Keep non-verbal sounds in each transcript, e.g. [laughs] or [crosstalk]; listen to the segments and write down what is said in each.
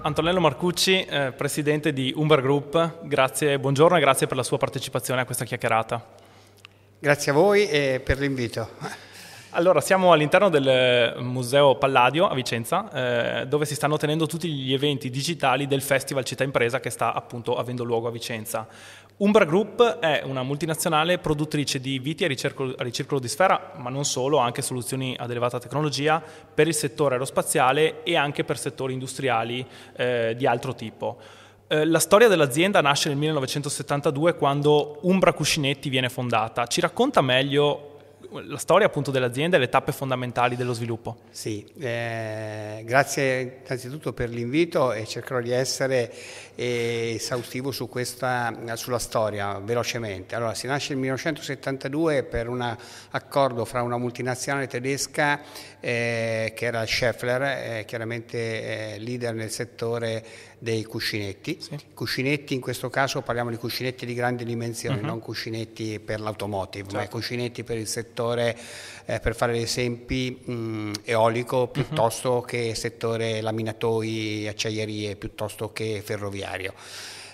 Antonello Marcucci, eh, presidente di Umber Group, grazie, buongiorno e grazie per la sua partecipazione a questa chiacchierata. Grazie a voi e per l'invito. Allora, siamo all'interno del Museo Palladio a Vicenza, eh, dove si stanno tenendo tutti gli eventi digitali del Festival Città Impresa che sta appunto avendo luogo a Vicenza. Umbra Group è una multinazionale produttrice di viti a ricircolo, a ricircolo di sfera, ma non solo, anche soluzioni ad elevata tecnologia per il settore aerospaziale e anche per settori industriali eh, di altro tipo. Eh, la storia dell'azienda nasce nel 1972 quando Umbra Cuscinetti viene fondata. Ci racconta meglio la storia appunto dell'azienda e le tappe fondamentali dello sviluppo. Sì, eh, grazie innanzitutto per l'invito e cercherò di essere eh, esaustivo su questa, sulla storia velocemente. Allora, si nasce nel 1972 per un accordo fra una multinazionale tedesca eh, che era Scheffler, eh, chiaramente eh, leader nel settore dei cuscinetti. Sì. Cuscinetti, in questo caso parliamo di cuscinetti di grandi dimensioni, uh-huh. non cuscinetti per l'automotive, certo. ma cuscinetti per il settore, eh, per fare esempi, mh, mm, eolico mhm. piuttosto uh-huh. che settore laminatoi, acciaierie, piuttosto che ferroviario.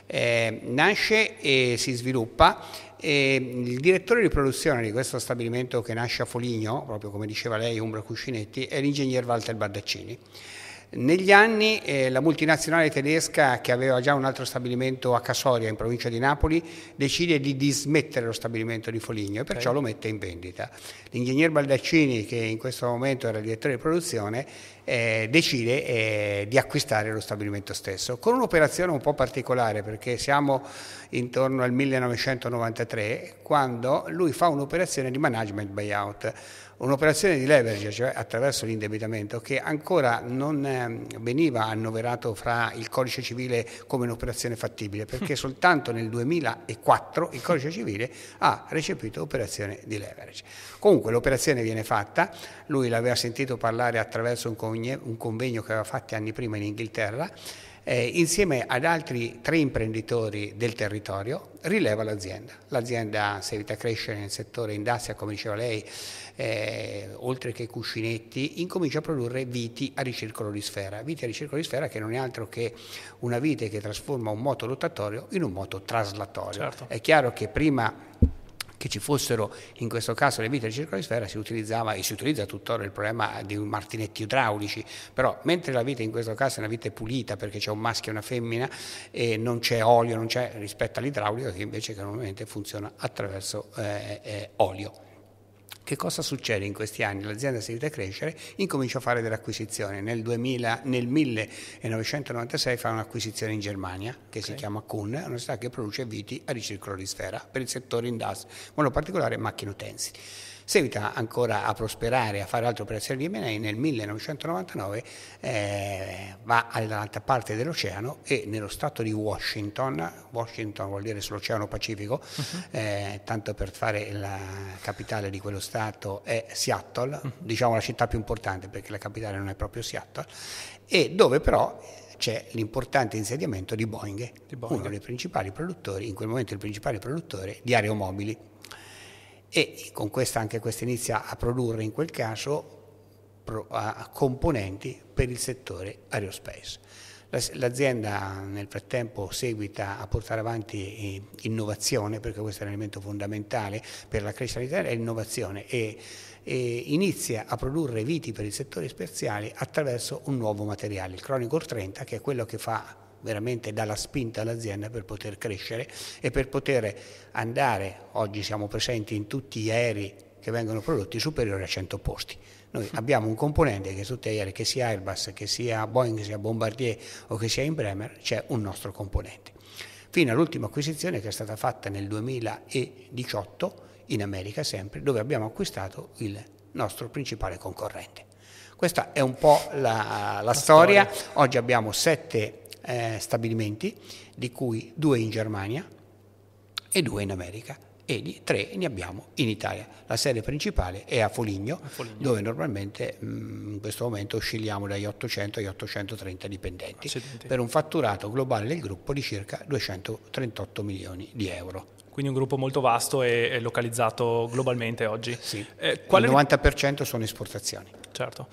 Eh, nasce e si sviluppa e il direttore di produzione di questo stabilimento che nasce a Foligno, proprio come diceva lei, Umbra Cuscinetti, è l'ingegner Walter Bardaccini. Negli anni eh, la multinazionale tedesca, che aveva già un altro stabilimento a Casoria, in provincia di Napoli, decide di dismettere lo stabilimento di Foligno e perciò okay. lo mette in vendita. L'ingegner Baldaccini, che in questo momento era direttore di produzione, eh, decide eh, di acquistare lo stabilimento stesso. Con un'operazione un po' particolare perché siamo intorno al 1993 quando lui fa un'operazione di management buyout, un'operazione di leverage, cioè attraverso l'indebitamento, che ancora non ehm, veniva annoverato fra il codice civile come un'operazione fattibile, perché [laughs] soltanto nel 2004 il codice civile ha recepito operazione di leverage. Comunque l'operazione viene fatta, lui l'aveva sentito parlare attraverso un convegno Bologna, un convegno che aveva fatto anni prima in Inghilterra, eh, insieme ad altri tre imprenditori del territorio, rileva l'azienda. L'azienda si evita a crescere nel settore industria, come diceva lei, eh, oltre che cuscinetti, incomincia a produrre viti a ricircolo di sfera. Viti a ricircolo di sfera che non è altro che una vite che trasforma un moto rotatorio in un moto traslatorio. Certo. È chiaro che prima che ci fossero in questo caso le vite di circolisfera si utilizzava e si utilizza tuttora il problema di martinetti idraulici, però mentre la vite in questo caso è una vite pulita perché c'è un maschio e una femmina e non c'è olio, non c'è rispetto all'idraulico che invece normalmente funziona attraverso eh, eh, olio. Che cosa succede in questi anni? L'azienda si vede crescere, incomincia a fare delle acquisizioni. Nel, 2000, nel 1996 fa un'acquisizione in Germania che okay. si chiama Kuhn, una società che produce viti a ricircolo di sfera per il settore industriale, in modo particolare macchine utensili seguita ancora a prosperare, a fare altre operazioni di M&A, nel 1999 eh, va all'altra parte dell'oceano e nello stato di Washington, Washington vuol dire sull'oceano Pacifico, uh-huh. eh, tanto per fare la capitale di quello stato è Seattle, uh-huh. diciamo la città più importante perché la capitale non è proprio Seattle, e dove però c'è l'importante insediamento di Boeing, di Boeing, uno dei principali produttori, in quel momento il principale produttore di aeromobili e con questa anche questo inizia a produrre in quel caso componenti per il settore aerospace. L'azienda nel frattempo seguita a portare avanti eh, innovazione, perché questo è un elemento fondamentale per la crescita dell'Italia, è l'innovazione e, e, inizia a produrre viti per il settore spaziale attraverso un nuovo materiale, il Chronicle 30, che è quello che fa veramente dà la spinta all'azienda per poter crescere e per poter andare, oggi siamo presenti in tutti gli aerei che vengono prodotti superiori a 100 posti. Noi [laughs] abbiamo un componente che su aerei, che sia Airbus, che sia Boeing, che sia Bombardier o che sia Embraer, c'è un nostro componente. Fino all'ultima acquisizione che è stata fatta nel 2018 in America sempre, dove abbiamo acquistato il nostro principale concorrente. Questa è un po' la, la, la storia. storia. Oggi abbiamo sette eh, stabilimenti, di cui due in Germania e due in America e di tre ne abbiamo in Italia. La sede principale è a Foligno, a Foligno. dove normalmente mh, mm, in questo momento oscilliamo dai 800 ai 830 dipendenti, Accidenti. per un fatturato globale del gruppo di circa 238 milioni di euro. Quindi un gruppo molto vasto e localizzato globalmente oggi. Sì, eh, il 90% sono esportazioni. Certo.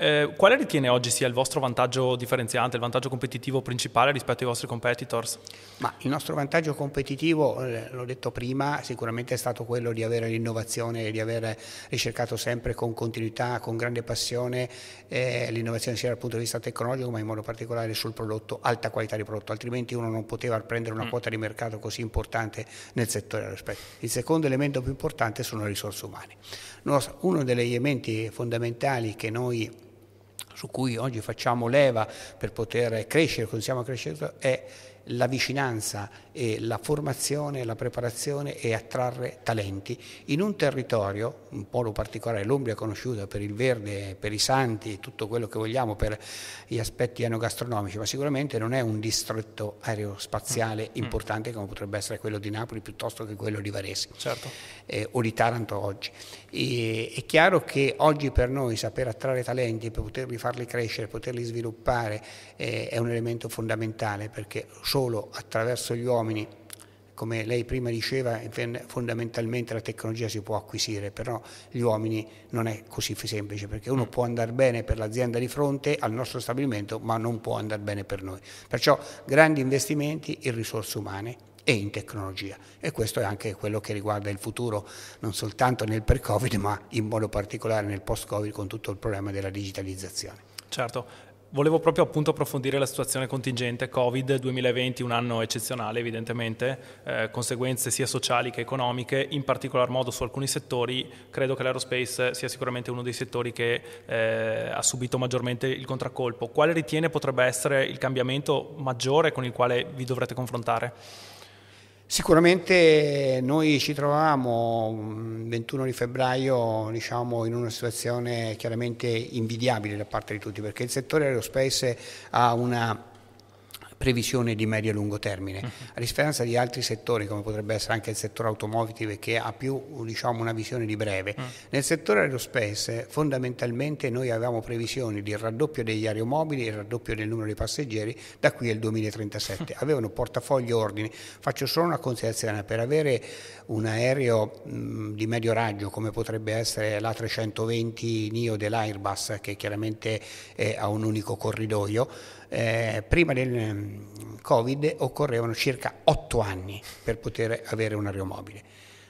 Eh, quale ritiene oggi sia il vostro vantaggio differenziante, il vantaggio competitivo principale rispetto ai vostri competitors? Ma il nostro vantaggio competitivo, eh, l'ho detto prima, sicuramente è stato quello di avere l'innovazione, e di aver ricercato sempre con continuità, con grande passione, eh, l'innovazione sia dal punto di vista tecnologico ma in modo particolare sul prodotto, alta qualità di prodotto, altrimenti uno non poteva prendere una mm. quota di mercato così importante nel settore aerospazio. Il secondo elemento più importante sono le risorse umane. Uno degli elementi fondamentali che noi su cui oggi facciamo leva per poter crescere, continuiamo a crescere, è la vicinanza e la formazione, la preparazione e attrarre talenti in un territorio, un polo particolare, l'Umbria è conosciuta per il verde, per i santi, tutto quello che vogliamo, per gli aspetti enogastronomici, ma sicuramente non è un distretto aerospaziale mm. importante come potrebbe essere quello di Napoli piuttosto che quello di Varese certo. eh, o di Taranto oggi. E, è chiaro che oggi per noi saper attrarre talenti, per poterli farli crescere, poterli sviluppare eh, è un elemento fondamentale perché sono solo attraverso gli uomini, come lei prima diceva, fondamentalmente la tecnologia si può acquisire, però gli uomini non è così semplice, perché uno può andare bene per l'azienda di fronte al nostro stabilimento, ma non può andare bene per noi. Perciò grandi investimenti in risorse umane e in tecnologia e questo è anche quello che riguarda il futuro non soltanto nel pre-Covid ma in modo particolare nel post-Covid con tutto il problema della digitalizzazione. Certo, volevo proprio appunto approfondire la situazione contingente Covid 2020, un anno eccezionale evidentemente, eh, conseguenze sia sociali che economiche, in particolar modo su alcuni settori, credo che l'aerospace sia sicuramente uno dei settori che eh, ha subito maggiormente il contraccolpo. Quale ritiene potrebbe essere il cambiamento maggiore con il quale vi dovrete confrontare? Sicuramente noi ci trovavamo il mm, 21 di febbraio diciamo, in una situazione chiaramente invidiabile da parte di tutti perché il settore aerospace ha una previsione di medio e lungo termine, mhm. a differenza di altri settori come potrebbe essere anche il settore automotive che ha più diciamo, una visione di breve. Mm. Nel settore aerospace fondamentalmente noi avevamo previsioni di raddoppio degli aeromobili e raddoppio del numero dei passeggeri da qui al 2037, [laughs] avevano portafoglio ordini. Faccio solo una considerazione, per avere un aereo mh, mm, di medio raggio come potrebbe essere l'A320 NIO dell'Airbus che chiaramente ha un unico corridoio, eh, prima del mm, Covid occorrevano circa 8 anni per poter avere un aeromobile.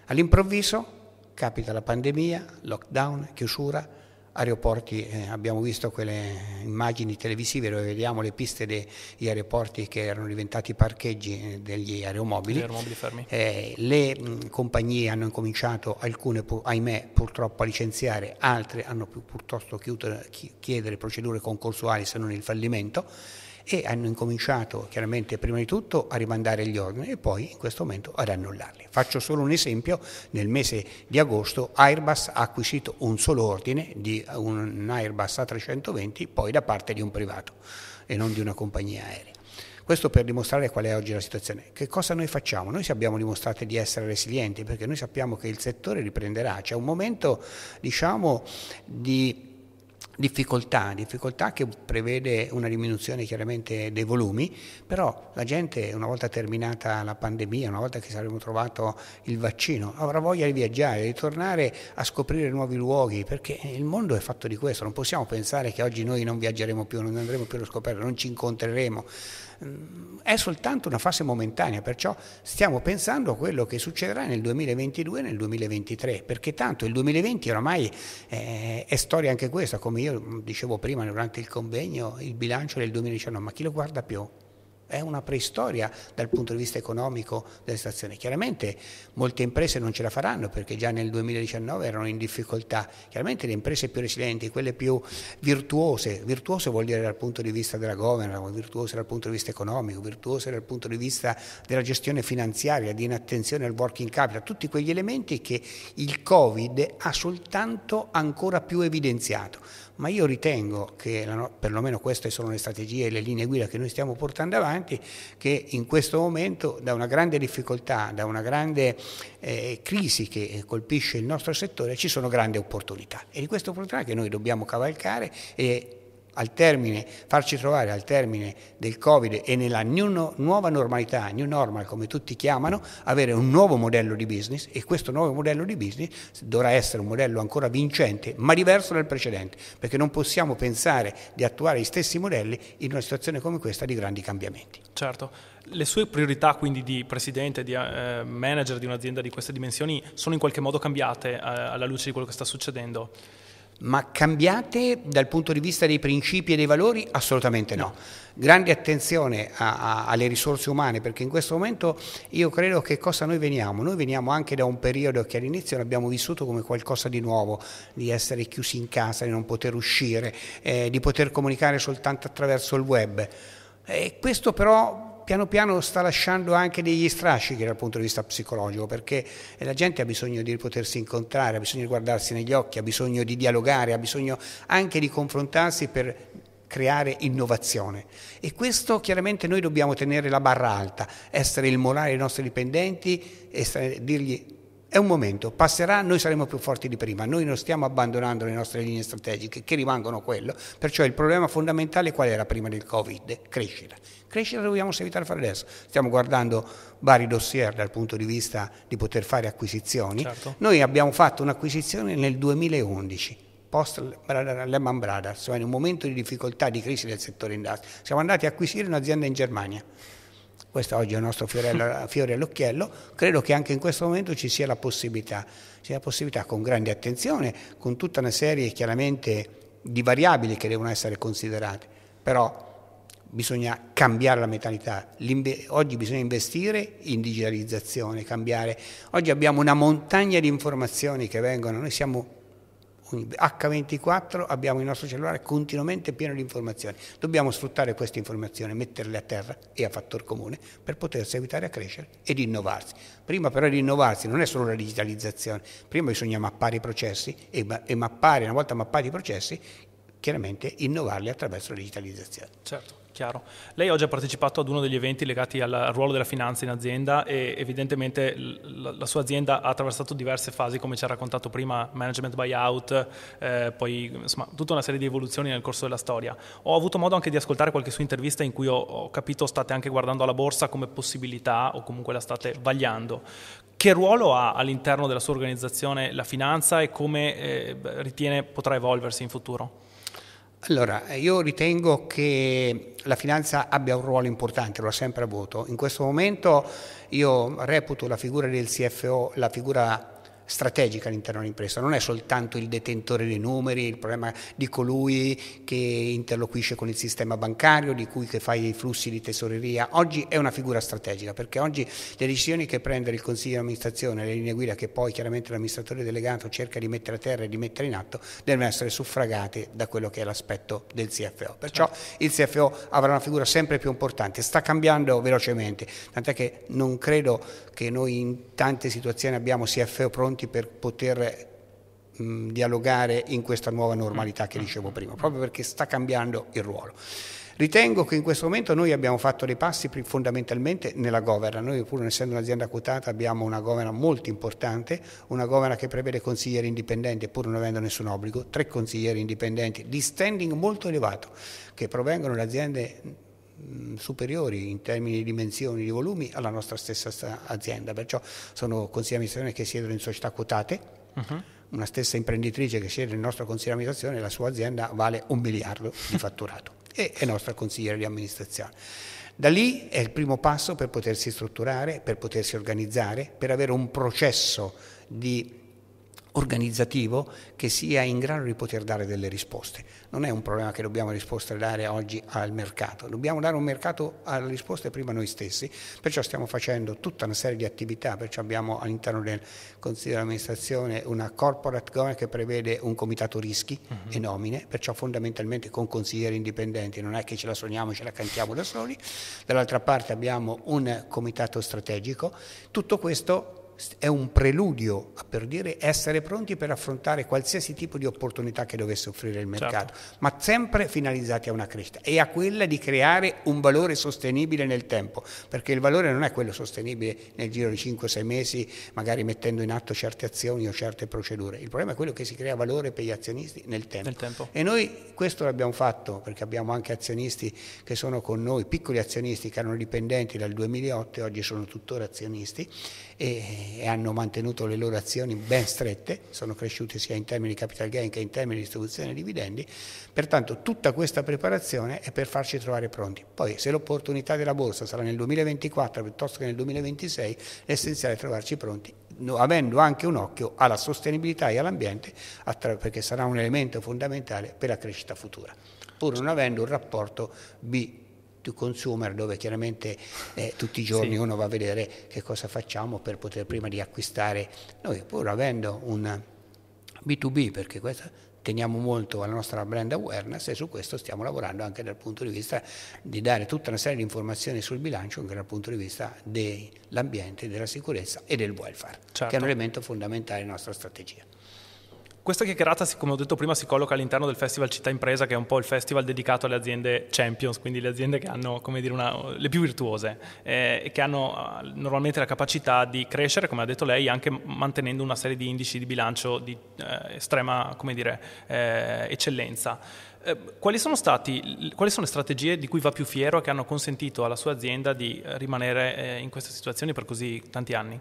All'improvviso capita la pandemia, lockdown, chiusura, aeroporti, eh, abbiamo visto quelle immagini televisive dove vediamo le piste degli aeroporti che erano diventati parcheggi eh, degli aeromobili. Eh, le mh, compagnie hanno incominciato alcune pur, ahimè purtroppo a licenziare, altre hanno più, piuttosto chiuso, chiedere procedure concorsuali se non il fallimento e hanno incominciato chiaramente prima di tutto a rimandare gli ordini e poi in questo momento ad annullarli. Faccio solo un esempio, nel mese di agosto Airbus ha acquisito un solo ordine di un Airbus A320 poi da parte di un privato e non di una compagnia aerea. Questo per dimostrare qual è oggi la situazione. Che cosa noi facciamo? Noi abbiamo dimostrato di essere resilienti perché noi sappiamo che il settore riprenderà, c'è un momento diciamo di difficoltà, difficoltà che prevede una diminuzione chiaramente dei volumi, però la gente una volta terminata la pandemia, una volta che saremo trovato il vaccino, avrà voglia di viaggiare, di tornare a scoprire nuovi luoghi, perché il mondo è fatto di questo, non possiamo pensare che oggi noi non viaggeremo più, non andremo più allo scoperto, non ci incontreremo è soltanto una fase momentanea, perciò stiamo pensando a quello che succederà nel 2022 e nel 2023, perché tanto il 2020 oramai eh, è storia anche questa, come io dicevo prima durante il convegno, il bilancio del 2019, ma chi lo guarda più? è una preistoria dal punto di vista economico delle stazioni. Chiaramente molte imprese non ce la faranno perché già nel 2019 erano in difficoltà. Chiaramente le imprese più resilienti, quelle più virtuose, virtuose vuol dire dal punto di vista della governance, virtuose dal punto di vista economico, virtuose dal punto di vista della gestione finanziaria, di inattenzione al working capital, tutti quegli elementi che il Covid ha soltanto ancora più evidenziato ma io ritengo che perlomeno queste sono le strategie e le linee guida che noi stiamo portando avanti, che in questo momento da una grande difficoltà, da una grande eh, crisi che colpisce il nostro settore, ci sono grandi opportunità e di queste opportunità che noi dobbiamo cavalcare e al termine, farci trovare al termine del Covid e nella new, nuova normalità, new normal come tutti chiamano, avere un nuovo modello di business e questo nuovo modello di business dovrà essere un modello ancora vincente ma diverso dal precedente perché non possiamo pensare di attuare gli stessi modelli in una situazione come questa di grandi cambiamenti. Certo. Le sue priorità quindi di presidente, di eh, manager di un'azienda di queste dimensioni sono in qualche modo cambiate eh, alla luce di quello che sta succedendo? ma cambiate dal punto di vista dei principi e dei valori? Assolutamente no. Grande attenzione a, a, alle risorse umane perché in questo momento io credo che cosa noi veniamo? Noi veniamo anche da un periodo che all'inizio l'abbiamo vissuto come qualcosa di nuovo, di essere chiusi in casa, di non poter uscire, eh, di poter comunicare soltanto attraverso il web. E questo però piano piano sta lasciando anche degli strascichi dal punto di vista psicologico, perché la gente ha bisogno di potersi incontrare, ha bisogno di guardarsi negli occhi, ha bisogno di dialogare, ha bisogno anche di confrontarsi per creare innovazione e questo chiaramente noi dobbiamo tenere la barra alta, essere il morale dei nostri dipendenti, essere, dirgli è un momento, passerà, noi saremo più forti di prima, noi non stiamo abbandonando le nostre linee strategiche che rimangono quello, perciò il problema fondamentale qual era prima del Covid? Crescita. Crescita dobbiamo evitare fare adesso, stiamo guardando vari dossier dal punto di vista di poter fare acquisizioni, certo. noi abbiamo fatto un'acquisizione nel 2011 post Lehman Brothers, cioè in un momento di difficoltà, di crisi del settore industriale, siamo andati a acquisire un'azienda in Germania questo oggi è il nostro [laughs] fiore all'occhiello, credo che anche in questo momento ci sia la possibilità, sia la possibilità con grande attenzione, con tutta una serie chiaramente di variabili che devono essere considerate, però bisogna cambiare la mentalità, oggi bisogna investire in digitalizzazione, cambiare, oggi abbiamo una montagna di informazioni che vengono, noi siamo H24 abbiamo il nostro cellulare continuamente pieno di informazioni. Dobbiamo sfruttare queste informazioni, metterle a terra e a fattor comune per poter seguitare a crescere ed innovarsi. Prima però di innovarsi non è solo la digitalizzazione, prima bisogna mappare i processi e, mappare, una volta mappati i processi, chiaramente innovarli attraverso la digitalizzazione. Certo. Chiaro. Lei oggi ha partecipato ad uno degli eventi legati al ruolo della finanza in azienda e evidentemente la sua azienda ha attraversato diverse fasi, come ci ha raccontato prima, management buyout, eh, poi insomma tutta una serie di evoluzioni nel corso della storia. Ho avuto modo anche di ascoltare qualche sua intervista in cui ho, ho capito state anche guardando alla borsa come possibilità o comunque la state vagliando. Che ruolo ha all'interno della sua organizzazione la finanza e come eh, ritiene potrà evolversi in futuro? Allora, io ritengo che la finanza abbia un ruolo importante, lo ha sempre avuto. In questo momento io reputo la figura del CFO la figura strategica all'interno dell'impresa, non è soltanto il detentore dei numeri, il problema di colui che interloquisce con il sistema bancario, di cui che fa i flussi di tesoreria, oggi è una figura strategica perché oggi le decisioni che prende il Consiglio di amministrazione, le linee guida che poi chiaramente l'amministratore delegato cerca di mettere a terra e di mettere in atto, devono essere suffragate da quello che è l'aspetto del CFO. Perciò certo. il CFO avrà una figura sempre più importante, sta cambiando velocemente, tant'è che non credo che noi in tante situazioni abbiamo CFO pronti pronti per poter mh, dialogare in questa nuova normalità che dicevo prima, proprio perché sta cambiando il ruolo. Ritengo che in questo momento noi abbiamo fatto dei passi fondamentalmente nella governance. Noi, pur essendo un'azienda quotata, abbiamo una governance molto importante, una governance che prevede consiglieri indipendenti, pur non avendo nessun obbligo, tre consiglieri indipendenti di standing molto elevato, che provengono da aziende Mm, superiori in termini di dimensioni, di volumi alla nostra stessa azienda, perciò sono consigli di amministrazione che siedono in società quotate, uh-huh. una stessa imprenditrice che siede nel nostro consiglio di amministrazione, la sua azienda vale un miliardo di fatturato [laughs] e è nostra consigliera di amministrazione. Da lì è il primo passo per potersi strutturare, per potersi organizzare, per avere un processo di organizzativo che sia in grado di poter dare delle risposte. Non è un problema che dobbiamo risposte dare oggi al mercato, dobbiamo dare un mercato alle risposte prima noi stessi, perciò stiamo facendo tutta una serie di attività, perciò abbiamo all'interno del Consiglio di amministrazione una corporate governance che prevede un comitato rischi uh mhm. -huh. e nomine, perciò fondamentalmente con consiglieri indipendenti, non è che ce la sogniamo, ce la cantiamo da soli, dall'altra parte abbiamo un comitato strategico, tutto questo è un preludio per dire, essere pronti per affrontare qualsiasi tipo di opportunità che dovesse offrire il certo. mercato, certo. ma sempre finalizzati a una crescita e a quella di creare un valore sostenibile nel tempo, perché il valore non è quello sostenibile nel giro di 5-6 mesi, magari mettendo in atto certe azioni o certe procedure, il problema è quello che si crea valore per gli azionisti nel tempo. Nel tempo. E noi questo l'abbiamo fatto perché abbiamo anche azionisti che sono con noi, piccoli azionisti che erano dipendenti dal 2008 e oggi sono tuttora azionisti. E e hanno mantenuto le loro azioni ben strette, sono cresciuti sia in termini di capital gain che in termini di distribuzione di dividendi, pertanto tutta questa preparazione è per farci trovare pronti. Poi se l'opportunità della borsa sarà nel 2024 piuttosto che nel 2026, è essenziale trovarci pronti, avendo anche un occhio alla sostenibilità e all'ambiente, perché sarà un elemento fondamentale per la crescita futura, pur non avendo un rapporto B to consumer dove chiaramente eh, tutti i giorni sì. uno va a vedere che cosa facciamo per poter prima di acquistare noi pur avendo un B2B perché questa teniamo molto alla nostra brand awareness e su questo stiamo lavorando anche dal punto di vista di dare tutta una serie di informazioni sul bilancio anche dal punto di vista dell'ambiente, della sicurezza e del welfare, certo. che è un certo. elemento fondamentale della nostra strategia. Questa chiacchierata, come ho detto prima, si colloca all'interno del Festival Città Impresa, che è un po' il festival dedicato alle aziende champions, quindi le aziende che hanno, come dire, una, le più virtuose eh, e che hanno eh, normalmente la capacità di crescere, come ha detto lei, anche mantenendo una serie di indici di bilancio di eh, estrema, come dire, eh, eccellenza. Eh, quali sono, stati, quali sono, le strategie di cui va più fiero che hanno consentito alla sua azienda di eh, rimanere in questa situazione per così tanti anni?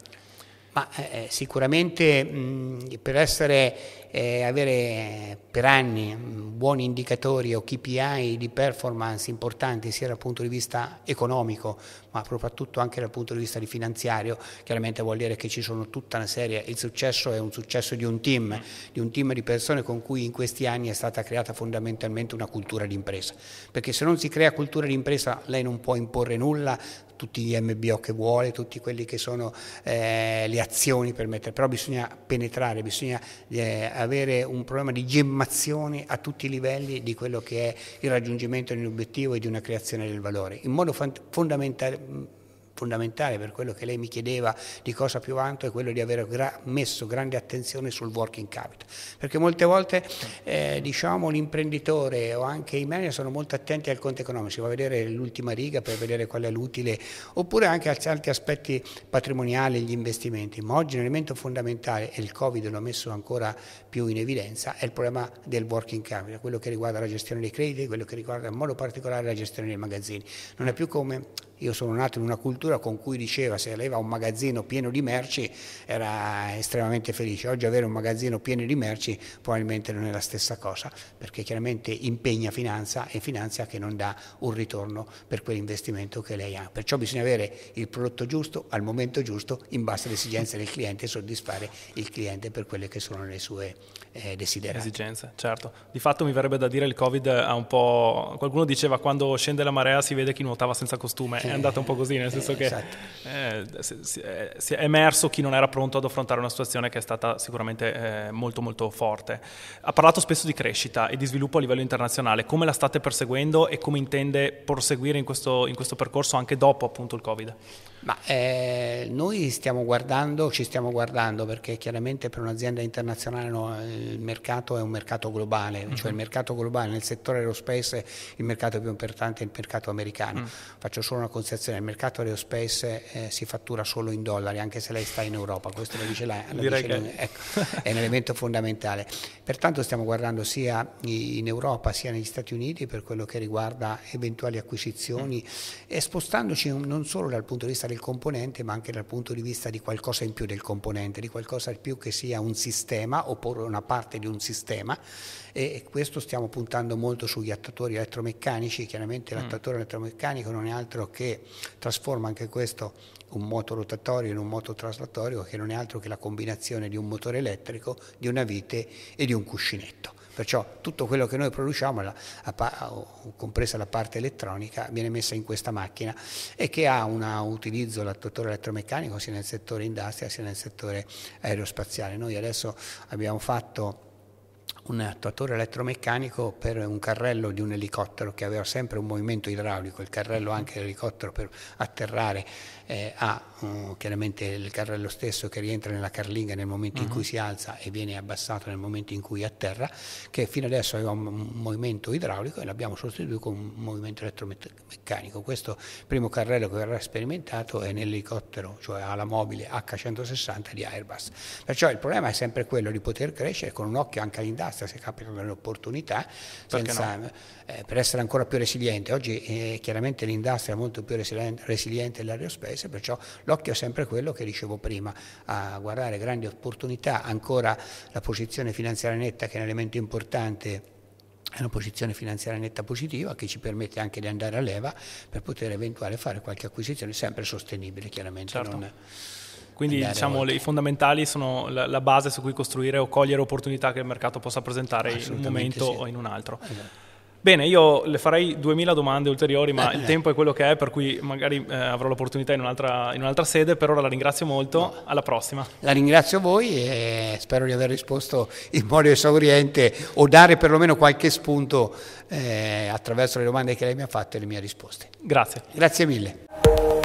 Ma eh, eh, sicuramente mh, per essere, eh, avere per anni buoni indicatori o KPI di performance importanti sia dal punto di vista economico ma soprattutto anche dal punto di vista di finanziario, chiaramente vuol dire che ci sono tutta una serie, il successo è un successo di un team, di un team di persone con cui in questi anni è stata creata fondamentalmente una cultura d'impresa. perché se non si crea cultura d'impresa lei non può imporre nulla, tutti gli MBO che vuole, tutte quelle che sono eh, le azioni per mettere, però bisogna penetrare, bisogna eh, avere un problema di gemmazione a tutti i livelli di quello che è il raggiungimento di un obiettivo e di una creazione del valore, in modo fondamentale fondamentale per quello che lei mi chiedeva di cosa più vanto è quello di aver gra messo grande attenzione sul working capital, perché molte volte eh, diciamo, l'imprenditore o anche i manager sono molto attenti al conto economico, si va a vedere l'ultima riga per vedere qual è l'utile, oppure anche altri aspetti patrimoniali, gli investimenti, ma oggi un elemento fondamentale, e il Covid lo ha messo ancora più in evidenza, è il problema del working capital, quello che riguarda la gestione dei crediti, quello che riguarda in modo particolare la gestione dei magazzini, non è più come io sono nato in una cultura con cui diceva se aveva un magazzino pieno di merci era estremamente felice. Oggi avere un magazzino pieno di merci probabilmente non è la stessa cosa, perché chiaramente impegna finanza e finanza che non dà un ritorno per quell'investimento che lei ha. Perciò bisogna avere il prodotto giusto al momento giusto in base alle esigenze del cliente e soddisfare il cliente per quelle che sono le sue eh, desiderate. Esigenze, certo. Di fatto mi verrebbe da dire il Covid ha un po'... qualcuno diceva quando scende la marea si vede chi nuotava senza costume è andata un po' così, nel senso eh, che esatto. eh, si, è emerso chi non era pronto ad affrontare una situazione che è stata sicuramente eh, molto molto forte. Ha parlato spesso di crescita e di sviluppo a livello internazionale, come la state perseguendo e come intende proseguire in questo, in questo percorso anche dopo appunto il Covid? Ma, eh, noi stiamo guardando, ci stiamo guardando perché chiaramente per un'azienda internazionale no, il mercato è un mercato globale, mm-hmm. cioè mhm. il mercato globale nel settore aerospace il mercato più importante è il mercato americano. Mm. Faccio solo una cosa considerazione, il mercato aerospace eh, si fattura solo in dollari, anche se lei sta in Europa, questo lo dice lei, lo dice che... non, ecco, è un elemento fondamentale. Pertanto stiamo guardando sia in Europa sia negli Stati Uniti per quello che riguarda eventuali acquisizioni mm. e spostandoci non solo dal punto di vista del componente ma anche dal punto di vista di qualcosa in più del componente, di qualcosa in più che sia un sistema oppure una parte di un sistema e questo stiamo puntando molto sugli attuatori elettromeccanici, chiaramente l'attuatore mm. elettromeccanico non è altro che che trasforma anche questo un moto rotatorio in un moto traslatorio che non è altro che la combinazione di un motore elettrico, di una vite e di un cuscinetto. Perciò tutto quello che noi produciamo, la, a, compresa la parte elettronica, viene messa in questa macchina e che ha un utilizzo l'attuatore elettromeccanico sia nel settore industria sia nel settore aerospaziale. Noi adesso abbiamo fatto un attuatore elettromeccanico per un carrello di un elicottero che aveva sempre un movimento idraulico, il carrello anche dell'elicottero per atterrare eh, ha um, mm, chiaramente il carrello stesso che rientra nella carlinga nel momento in uh -huh. cui mm-hmm. si alza e viene abbassato nel momento in cui atterra, che fino adesso aveva un, movimento idraulico e l'abbiamo sostituito con un movimento elettromeccanico. Questo primo carrello che verrà sperimentato è nell'elicottero, cioè alla mobile H160 di Airbus. Perciò il problema è sempre quello di poter crescere con un occhio anche all'industria basta, se capitano delle opportunità, senza, no? eh, per essere ancora più resiliente. Oggi eh, chiaramente l'industria è molto più resiliente, resiliente dell'aerospace, perciò l'occhio è sempre quello che dicevo prima, a guardare grandi opportunità, ancora la posizione finanziaria netta che è un elemento importante è una posizione finanziaria netta positiva che ci permette anche di andare a leva per poter eventuale fare qualche acquisizione sempre sostenibile chiaramente. Certo. Non... Quindi diciamo oltre. i fondamentali sono la, la, base su cui costruire o cogliere opportunità che il mercato possa presentare in un momento sì. o in un altro. Esatto. Bene, io le farei 2000 domande ulteriori, ma eh, il eh. tempo è quello che è, per cui magari eh, avrò l'opportunità in un'altra, in un'altra, sede. Per ora la ringrazio molto, no. alla prossima. La ringrazio voi e spero di aver risposto in modo esauriente o dare perlomeno qualche spunto eh, attraverso le domande che lei mi ha fatto e le mie risposte. Grazie. Grazie mille.